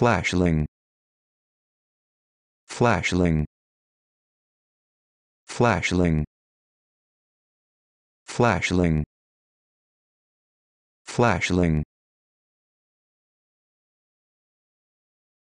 flashling flashling flashling flashling flashling